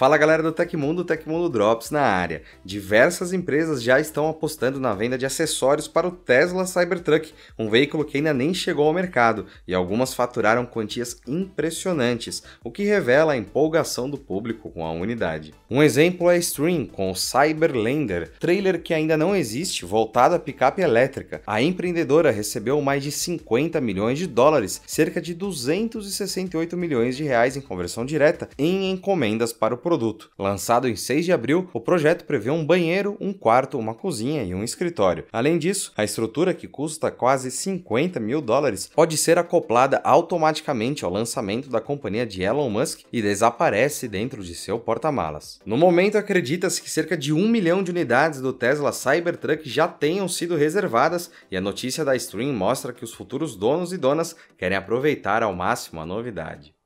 Fala galera do Tecmundo, Tecmundo Drops na área. Diversas empresas já estão apostando na venda de acessórios para o Tesla Cybertruck, um veículo que ainda nem chegou ao mercado, e algumas faturaram quantias impressionantes, o que revela a empolgação do público com a unidade. Um exemplo é Stream com o Cyberlander, trailer que ainda não existe, voltado a picape elétrica. A empreendedora recebeu mais de 50 milhões de dólares, cerca de 268 milhões de reais em conversão direta, em encomendas para o produto. Lançado em 6 de abril, o projeto prevê um banheiro, um quarto, uma cozinha e um escritório. Além disso, a estrutura, que custa quase 50 mil dólares, pode ser acoplada automaticamente ao lançamento da companhia de Elon Musk e desaparece dentro de seu porta-malas. No momento, acredita-se que cerca de um milhão de unidades do Tesla Cybertruck já tenham sido reservadas e a notícia da Stream mostra que os futuros donos e donas querem aproveitar ao máximo a novidade.